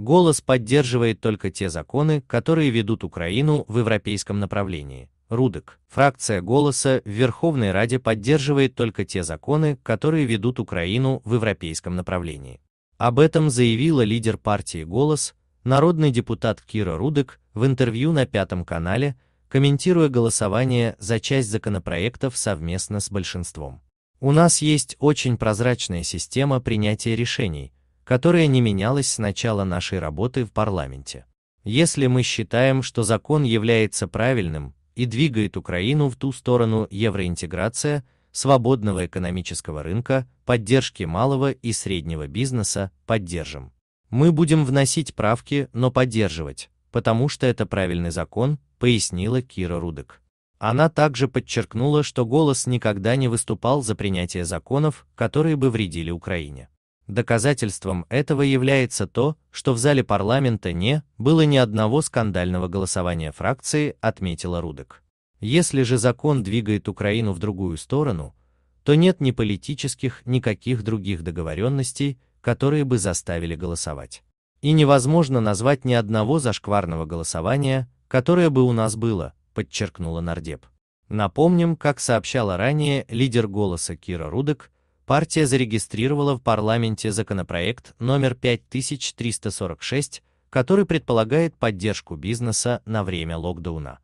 Голос поддерживает только те законы, которые ведут Украину в европейском направлении. Рудек. Фракция «Голоса» в Верховной Раде поддерживает только те законы, которые ведут Украину в европейском направлении. Об этом заявила лидер партии «Голос», народный депутат Кира Рудек, в интервью на Пятом канале, комментируя голосование за часть законопроектов совместно с большинством. У нас есть очень прозрачная система принятия решений – которая не менялась с начала нашей работы в парламенте. Если мы считаем, что закон является правильным и двигает Украину в ту сторону евроинтеграция, свободного экономического рынка, поддержки малого и среднего бизнеса, поддержим. Мы будем вносить правки, но поддерживать, потому что это правильный закон, пояснила Кира Рудек. Она также подчеркнула, что голос никогда не выступал за принятие законов, которые бы вредили Украине. Доказательством этого является то, что в зале парламента не было ни одного скандального голосования фракции, отметила Рудек. Если же закон двигает Украину в другую сторону, то нет ни политических, никаких других договоренностей, которые бы заставили голосовать. И невозможно назвать ни одного зашкварного голосования, которое бы у нас было, подчеркнула Нардеп. Напомним, как сообщала ранее лидер голоса Кира Рудек, партия зарегистрировала в парламенте законопроект номер 5346, который предполагает поддержку бизнеса на время локдауна.